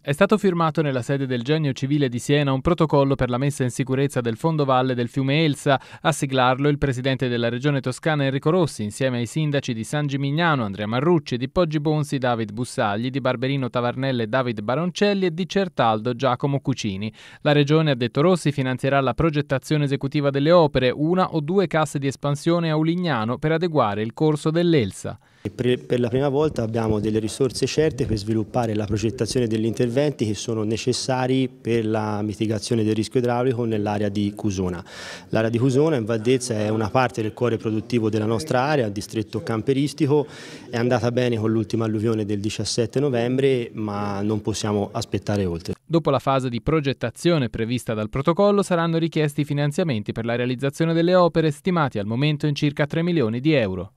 È stato firmato nella sede del Genio Civile di Siena un protocollo per la messa in sicurezza del fondovalle del fiume Elsa. A siglarlo il presidente della regione toscana Enrico Rossi, insieme ai sindaci di San Gimignano, Andrea Marrucci, di Poggi Bonsi, David Bussagli, di Barberino Tavarnelle, David Baroncelli e di Certaldo, Giacomo Cucini. La regione, ha detto Rossi, finanzierà la progettazione esecutiva delle opere, una o due casse di espansione a Ulignano per adeguare il corso dell'Elsa. Per la prima volta abbiamo delle risorse certe per sviluppare la progettazione dell'intervento interventi che sono necessari per la mitigazione del rischio idraulico nell'area di Cusona. L'area di Cusona in Valdezza è una parte del cuore produttivo della nostra area, il distretto camperistico, è andata bene con l'ultima alluvione del 17 novembre ma non possiamo aspettare oltre. Dopo la fase di progettazione prevista dal protocollo saranno richiesti finanziamenti per la realizzazione delle opere stimati al momento in circa 3 milioni di euro.